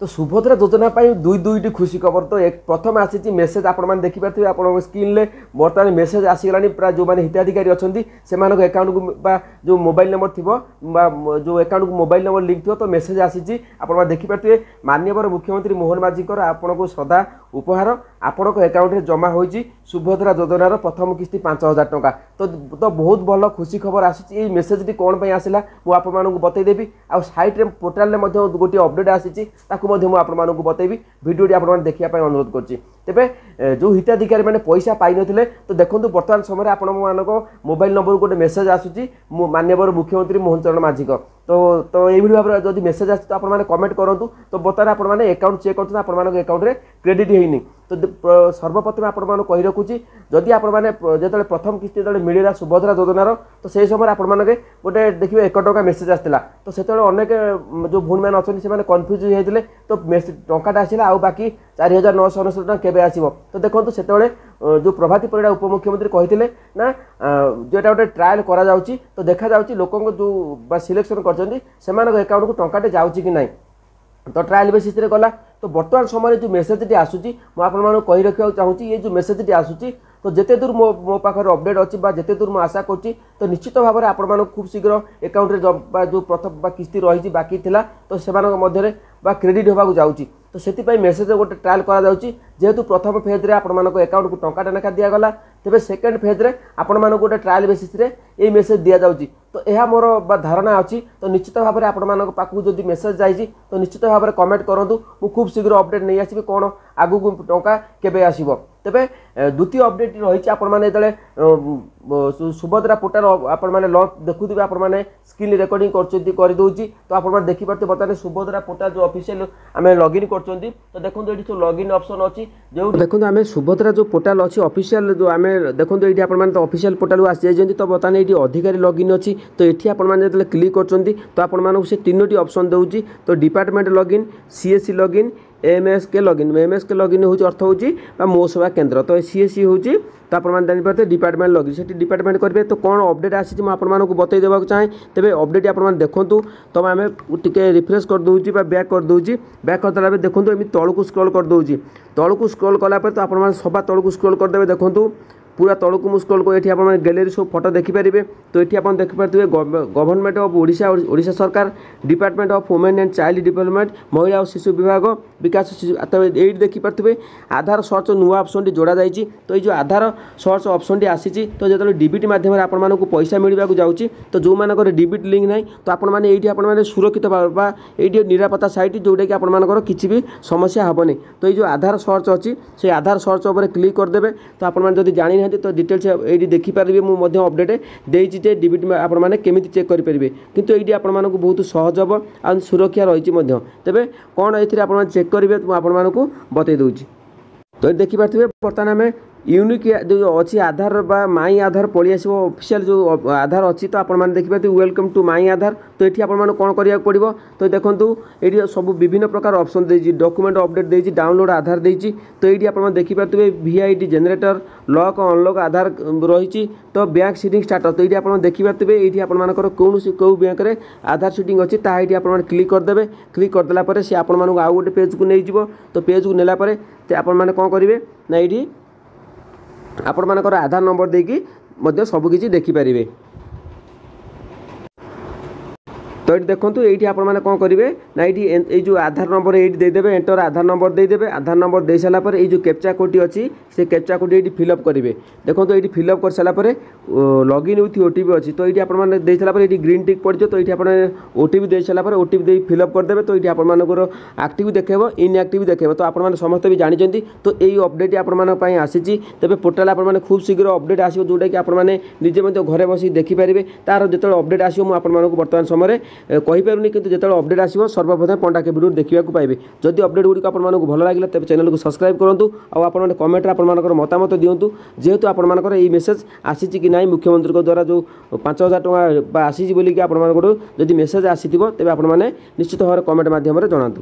তো সুভদ্রা যোজনা পাই দুই দুইটি খুশি খবর তো এক প্রথম আসিছি মেসেজ আপনার দেখিপারে আপনার স্ক্রিনে বর্তমান মেসেজ আসিগলা প্রায় যে হিতাধিকারী অনেক সে একাউন্ট বা যে মোবাইল নম্বর থিব বা যে একাউন্ট মোবাইল নম্বর লিঙ্ক থিব তো মেসেজ আসিছি আপনার দেখিপারে মাননীয় মুখ্যমন্ত্রী মোহন মাঝিঙ্কর আপনার সদা উপহার আপনার একাউন্টে জমা হয়েছে সুভদ্রা যোজনার প্রথম কিস্তি পাঁচ হাজার টঙ্কা তো তো বহুত ভাল খুশি খবর আসিছে এই মেসেজটি কোণ পাই আসলা মু আপনার বতাইদেবি আইট্রে পোর্টালে গোটি অপডেট আসিছে তাকে আপনার বতাইবি ভিডিওটি আপনার দেখা অনুরোধ করছি তেমনি যে হিতাধিকারী মানে পয়সা পাই নথিলে তো দেখুন বর্তমান সময় আপনার মোবাইল নম্বর গোটে মেসেজ আসুচি মাননীয় মুখ্যমন্ত্রী মোহন চরণ মাঝিক तो तो यही भाव में जब मेसेज आस कमेंट करूँ तो बर्तमान आपंट चेक करते आपंट्रे क्रेडिट होनी তো সর্বপ্রথমে আপনার কই রাখুছি যদি আপনার যেত প্রথম কিস্তি যেত মিলা সুভদ্রা যোজনার তো সেই সময় আপনার গোটে দেখবে এক টঙ্কা মেসেজ আসছিল তো সেতবে অনেক যে ভূমি মানে অনেক সে কনফ্যুজ হয়েছে তো টঙ্কাটা আসলে আউ বাকি চারি হাজার নশো অনষট টাকা কেবে আসব তো দেখুন সেতবে যে প্রভাতী পরিড়া উপমুখ্যমন্ত্রী কে না যেটা গোটে ট্রায়াল করা যাচ্ছে তো দেখা যাচ্ছে লোক যে বা সিলেকশন করছেন সে একাউন্টকে টঙ্কাটে যাচ্ছে কি না ତ ଟ୍ରାଏଲ୍ ବେସିସ୍ରେ ଗଲା ତ ବର୍ତ୍ତମାନ ସମୟରେ ଯେଉଁ ମେସେଜ୍ଟି ଆସୁଛି ମୁଁ ଆପଣମାନଙ୍କୁ କହି ରଖିବାକୁ ଚାହୁଁଛି ଏ ଯେଉଁ ମେସେଜ୍ଟି ଆସୁଛି ତ ଯେତେ ଦୂର ମୋ ମୋ ପାଖରେ ଅପଡ଼େଟ୍ ଅଛି ବା ଯେତେ ଦୂର ମୁଁ ଆଶା କରୁଛି ତ ନିଶ୍ଚିତ ଭାବରେ ଆପଣମାନଙ୍କୁ ଖୁବ୍ ଶୀଘ୍ର ଏକାଉଣ୍ଟରେ ବା ଯେଉଁ ପ୍ରଥମ ବା କିସ୍ତି ରହିଛି ବାକି ଥିଲା ତ ସେମାନଙ୍କ ମଧ୍ୟରେ ବା କ୍ରେଡ଼ିଟ୍ ହେବାକୁ ଯାଉଛି ତ ସେଥିପାଇଁ ମେସେଜ୍ରେ ଗୋଟେ ଟ୍ରାଏଲ୍ କରାଯାଉଛି ଯେହେତୁ ପ୍ରଥମ ଫେଜ୍ରେ ଆପଣମାନଙ୍କ ଏକାଉଣ୍ଟକୁ ଟଙ୍କାଟା ଲେଖା ଦିଆଗଲା ତେବେ ସେକେଣ୍ଡ ଫେଜ୍ରେ ଆପଣମାନଙ୍କୁ ଗୋଟେ ଟ୍ରାଏଲ୍ ବେସିସ୍ରେ এই ମେସେଜ ଦିଆଯାଉଛି ତ ଏହା ମୋର ବା ଧାରଣା ଅଛି ତ ନିଶ୍ଚିତ ଭାବରେ ଆପଣମାନଙ୍କ ପାଖକୁ ଯଦି ମେସେଜ ଯାଇଛି ତ ନିଶ୍ଚିତ ଭାବରେ କମେଣ୍ଟ କରନ୍ତୁ ମୁଁ ଖୁବ୍ ଶୀଘ୍ର ଅପଡ଼େଟ୍ ନେଇ ଆସିବି କ'ଣ ଆଗକୁ ଟଙ୍କା କେବେ ଆସିବ ତେବେ ଦ୍ୱିତୀୟ ଅପଡ଼େଟ୍ ରହିଛି ଆପଣମାନେ ଯେତେବେଳେ ସୁଭଦ୍ରା ପୋର୍ଟାଲ ଆପଣମାନେ ଲଞ୍ଚ ଦେଖୁଥିବେ ଆପଣମାନେ ସ୍କ୍ରିନ୍ ରେକର୍ଡିଂ କରୁଛନ୍ତି କରିଦେଉଛି ତ ଆପଣମାନେ ଦେଖିପାରୁଥିବେ ବର୍ତ୍ତମାନ ସୁଭଦ୍ରା ପୋର୍ଟାଲ ଯେଉଁ ଅଫିସିଆଲ ଆମେ ଲଗ୍ଇନ୍ କରୁଛନ୍ତି ତ ଦେଖନ୍ତୁ ଏଠି ଯେଉଁ ଲଗ୍ଇନ୍ ଅପସନ୍ ଅଛି ଯେଉଁ ଦେଖନ୍ତୁ ଆମେ ସୁଭଦ୍ରା ଯେଉଁ ପୋର୍ଟାଲ ଅଛି ଅଫିସିଆଲ ଯେଉଁ ଆମେ ଦେଖନ୍ତୁ ଏଇଠି ଆପଣମାନେ ତ ଅଫିସିଆଲ ପୋର୍ଟାଲକୁ ଆସିଯାଇଛନ୍ତି ତ ବର୍ତ୍ତମାନ ଏଇଠି ତିନୋଟି ଅଧିକାରୀ ଲଗ୍ଇନ୍ ଅଛି ତ ଏଠି ଆପଣମାନେ ଯେତେବେଳେ କ୍ଲିକ୍ କରୁଛନ୍ତି ତ ଆପଣମାନଙ୍କୁ ସେ ତିନୋଟି ଅପସନ୍ ଦେଉଛି ତ department login CSC login MSK login MSK login হচ্ছে অর্থ হচ্ছে বা মো সেবা কেন্দ্র তো সিএসি হচ্ছে তো আপনার জাঁপারে ডিপার্টমেন্ট লগইন সেটি ডিপার্টমেন্ট করবে তো কোণ অপডেট আসছে আপনার বতাই দেওয়া চাহে তবে অপডেট আপনার দেখুন তো আমি টিকি রিফ্রেশ করেদি বা ব্যাক করেদি ব্যাক করেদেলা দেখুন এমনি তলকু স্ক্রোল করেদি তলকু স্ক্রোল কলাপরে তো আপনার সবা তলকু স্ক্রোল করেদেবে দেখুন ପୁରା ତଳକୁ ମୁଁ ସ୍କ୍ରୋଲ୍ କରି ଏଠି ଆପଣମାନେ ଗ୍ୟାଲେରୀ ସବୁ ଫଟୋ ଦେଖିପାରିବେ ତ ଏଠି ଆପଣ ଦେଖିପାରୁଥିବେ ଗଭର୍ଣ୍ଣମେଣ୍ଟ ଅଫ୍ ଓଡ଼ିଶା ଓଡ଼ିଶା ସରକାର department of women and child development ମହିଳା ଓ ଶିଶୁ ବିଭାଗ ବିକାଶ ତେବେ ଏଇଠି ଦେଖିପାରୁଥିବେ ଆଧାର ସର୍ଚ୍ଚ ନୂଆ ଅପସନ୍ଟି ଯୋଡ଼ା ଯାଇଛି ତ ଏଇ ଯେଉଁ ଆଧାର ସର୍ଚ୍ଚ ଅପସନ୍ଟି ଆସିଛି ତ ଯେତେବେଳେ ଡିବିଟି ମାଧ୍ୟମରେ ଆପଣମାନଙ୍କୁ ପଇସା ମିଳିବାକୁ ଯାଉଛି ତ ଯେଉଁମାନଙ୍କର ଡିବିଟ୍ ଲିଙ୍କ୍ ନାହିଁ ତ ଆପଣମାନେ ଏଇଠି ଆପଣମାନେ ସୁରକ୍ଷିତ ବା ଏଇଠି ନିରାପତ୍ତା ସାଇଟ୍ ଯେଉଁଟାକି ଆପଣମାନଙ୍କର କିଛି ବି ସମସ୍ୟା ହେବନି ତ ଏଇ ଯେଉଁ ଆଧାର ସର୍ଚ୍ଚ ଅଛି ସେଇ ଆଧାର ସର୍ଚ୍ଚ ଉପରେ କ୍ଲିକ୍ କରିଦେବେ ତ ଆପଣମାନେ ଯଦି ଜାଣିନାହାନ୍ତି ଚାହିଁବେ ତ ଡିଟେଲ୍ସ ଏଇଠି ଦେଖିପାରିବେ ମୁଁ ମଧ୍ୟ ଅପଡ଼େଟ୍ ଦେଇଛି ଯେ ଡିବିଟ୍ ଆପଣମାନେ କେମିତି ଚେକ୍ କରିପାରିବେ କିନ୍ତୁ ଏଇଠି ଆପଣମାନଙ୍କୁ ବହୁତ ସହଜ ହେବ ଆଉ ସୁରକ୍ଷା ରହିଛି ମଧ୍ୟ ତେବେ କ'ଣ ଏଥିରେ ଆପଣମାନେ ଚେକ୍ କରିବେ ମୁଁ ଆପଣମାନଙ୍କୁ ବତେଇ ଦେଉଛି ତ ଦେଖିପାରୁଥିବେ ବର୍ତ୍ତମାନ ଆମେ ୟୁନିକ୍ ଯେଉଁ ଅଛି ଆଧାର ବା ମାଇଁ ଆଧାର ପଳାଇ ଆସିବ ଅଫିସିଆଲ୍ ଯେଉଁ ଆଧାର ଅଛି ତ ଆପଣମାନେ ଦେଖିପାରୁଥିବେ ୱେଲକମ୍ ଟୁ ମାଇଁ ଆଧାର ତ ଏଠି ଆପଣମାନଙ୍କୁ କ'ଣ କରିବାକୁ ପଡ଼ିବ ତ ଦେଖନ୍ତୁ ଏଠି ସବୁ ବିଭିନ୍ନ ପ୍ରକାର ଅପସନ୍ ଦେଇଛି ଡକ୍ୟୁମେଣ୍ଟ ଅପଡ଼େଟ୍ ଦେଇଛି ଡାଉନଲୋଡ଼୍ ଆଧାର ଦେଇଛି ତ ଏଇଠି ଆପଣମାନେ ଦେଖିପାରୁଥିବେ V I D generator lock unlock Aadhaar ରହିଛି ତ ବ୍ୟାଙ୍କ ସିଟିଂ ଷ୍ଟାଟସ୍ ତ ଏଇଠି ଆପଣ ଦେଖିପାରୁଥିବେ ଏଇଠି ଆପଣମାନଙ୍କର କୌଣସି କେଉଁ ବ୍ୟାଙ୍କରେ ଆଧାର ସିଟିଂ ଅଛି ତାହା ଏଇଠି ଆପଣମାନେ କ୍ଲିକ୍ କରିଦେବେ କ୍ଲିକ୍ କରିଦେଲା ପରେ ସେ ଆପଣମାନଙ୍କୁ ଆଉ ଗୋଟେ ପେଜ୍କୁ ନେଇଯିବ ତ ପେଜ୍କୁ ନେଲା ପରେ ଆପଣମାନେ କ'ଣ କରିବେ ନା ଏଇଠି ଆପଣମାନଙ୍କର ଆଧାର ନମ୍ବର ଦେଇକି ମଧ୍ୟ ସବୁକିଛି ଦେଖିପାରିବେ এটি দেখুন এইটি আপনার কম করবে না এইটি এই যে আধার নম্বর এইটি দিয়ে এন্টর আধার নম্বর দিয়ে আধার নম্বর দিয়ে সারা পরে এই যে ক্যাপচা কোডটি অছি সে ক্যাপচা কোডটি এইটি ফিল অপ করবে দেখুন এইটি ফিল অপ করে সারা পরে লগ ইন উইথ ওটিপি অছি তো এইটি আপনার দিয়ে সারা পরে এইটি গ্রিন টিক পড়ছে তো এইটি আপনার ওটিপি দিয়ে সারা পরে ওটিপি দিয়ে ফিল অপ করেদেবে তো এইটি আপনার আকটিভ দেখাইব ইনআক্টিভ দেখাইব তো আপনার সমস্ত বি জাঁচান তো এই অপডেট আপনার আসিছি তবে পোর্টাল আপনার খুব শীঘ্র অপডেট আসবে যেটা কি আপনার নিজে ঘরে বসি দেখিপারে তার যেত অপডেট আসবে মু আপনার বর্তমান সময় କହିପାରୁନି କିନ୍ତୁ ଯେତେବେଳେ ଅପଡ଼େଟ୍ ଆସିବ ସର୍ବପ୍ରଥମେ ପଣ୍ଡା କେବିରୁ ଦେଖିବାକୁ ପାଇବେ ଯଦି ଅପଡ଼େଟ୍ ଗୁଡ଼ିକ ଆପଣମାନଙ୍କୁ ଭଲ ଲାଗିଲା ତେବେ ଚ୍ୟାନେଲକୁ ସବସ୍କ୍ରାଇବ୍ କରନ୍ତୁ ଆଉ ଆପଣମାନେ କମେଣ୍ଟରେ ଆପଣମାନଙ୍କର ମତାମତ ଦିଅନ୍ତୁ ଯେହେତୁ ଆପଣମାନଙ୍କର ଏଇ ମେସେଜ୍ ଆସିଛି କି ନାହିଁ ମୁଖ୍ୟମନ୍ତ୍ରୀଙ୍କ ଦ୍ୱାରା ଯେଉଁ ପାଞ୍ଚ ହଜାର ଟଙ୍କା ବା ଆସିଛି ବୋଲିକି ଆପଣମାନଙ୍କଠୁ ଯଦି ମେସେଜ୍ ଆସିଥିବ ତେବେ ଆପଣମାନେ ନିଶ୍ଚିତ ଭାବରେ କମେଣ୍ଟ ମାଧ୍ୟମରେ ଜଣାନ୍ତୁ